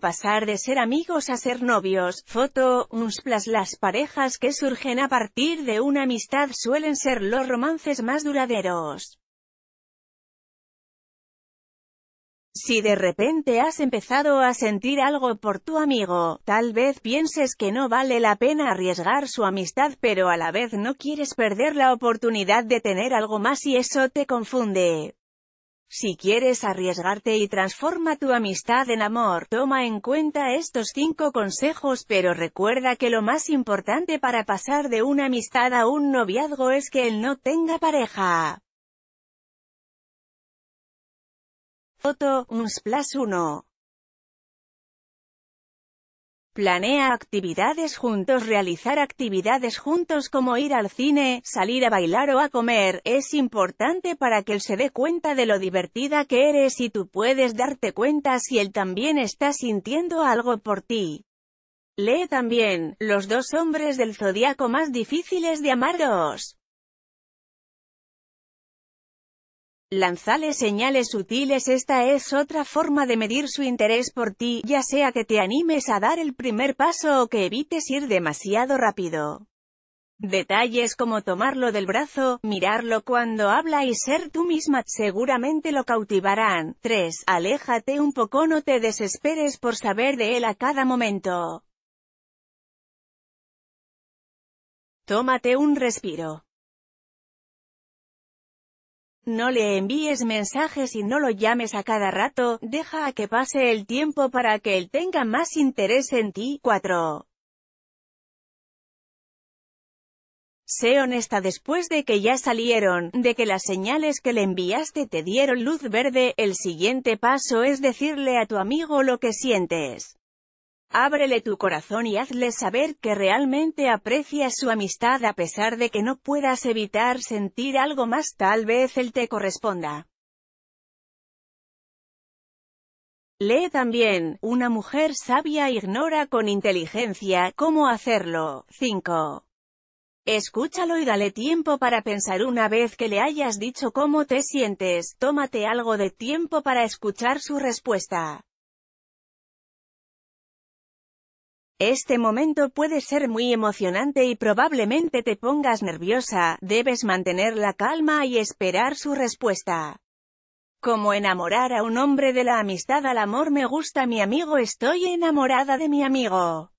pasar de ser amigos a ser novios, foto, unsplas Las parejas que surgen a partir de una amistad suelen ser los romances más duraderos. Si de repente has empezado a sentir algo por tu amigo, tal vez pienses que no vale la pena arriesgar su amistad pero a la vez no quieres perder la oportunidad de tener algo más y eso te confunde. Si quieres arriesgarte y transforma tu amistad en amor, toma en cuenta estos cinco consejos pero recuerda que lo más importante para pasar de una amistad a un noviazgo es que él no tenga pareja. Foto, un 1. Planea actividades juntos Realizar actividades juntos como ir al cine, salir a bailar o a comer, es importante para que él se dé cuenta de lo divertida que eres y tú puedes darte cuenta si él también está sintiendo algo por ti. Lee también, los dos hombres del zodiaco más difíciles de amar Lanzale señales sutiles Esta es otra forma de medir su interés por ti, ya sea que te animes a dar el primer paso o que evites ir demasiado rápido. Detalles como tomarlo del brazo, mirarlo cuando habla y ser tú misma, seguramente lo cautivarán. 3. Aléjate un poco No te desesperes por saber de él a cada momento. Tómate un respiro. No le envíes mensajes y no lo llames a cada rato, deja a que pase el tiempo para que él tenga más interés en ti. 4. Sé honesta después de que ya salieron, de que las señales que le enviaste te dieron luz verde, el siguiente paso es decirle a tu amigo lo que sientes. Ábrele tu corazón y hazle saber que realmente aprecias su amistad a pesar de que no puedas evitar sentir algo más tal vez él te corresponda. Lee también, una mujer sabia ignora con inteligencia cómo hacerlo. 5. Escúchalo y dale tiempo para pensar una vez que le hayas dicho cómo te sientes, tómate algo de tiempo para escuchar su respuesta. Este momento puede ser muy emocionante y probablemente te pongas nerviosa, debes mantener la calma y esperar su respuesta. Como enamorar a un hombre de la amistad al amor me gusta mi amigo estoy enamorada de mi amigo.